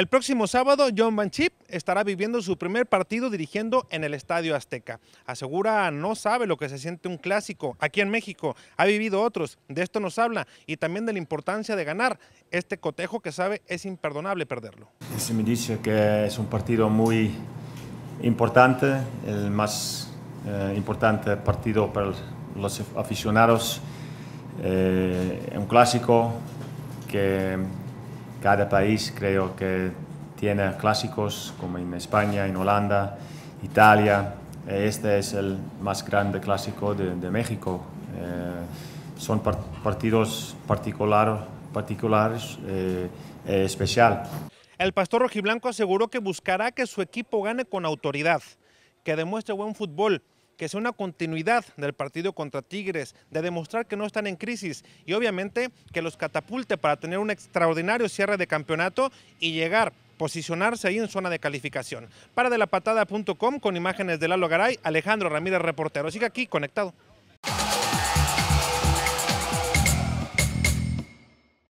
El próximo sábado, John Banchip estará viviendo su primer partido dirigiendo en el Estadio Azteca. Asegura no sabe lo que se siente un clásico. Aquí en México ha vivido otros. De esto nos habla y también de la importancia de ganar. Este cotejo que sabe es imperdonable perderlo. Se me dice que es un partido muy importante, el más eh, importante partido para los aficionados. Eh, un clásico que cada país creo que tiene clásicos como en España, en Holanda, Italia. Este es el más grande clásico de, México. Eh, son partidos particulares, eh, e especial. El pastor rojiblanco aseguró que buscará que su equipo gane con autoridad, que demuestre buen fútbol que sea una continuidad del partido contra Tigres, de demostrar que no están en crisis y obviamente que los catapulte para tener un extraordinario cierre de campeonato y llegar posicionarse ahí en zona de calificación. Para de la patada.com con imágenes de Lalo Garay, Alejandro Ramírez, reportero. Sigue aquí conectado.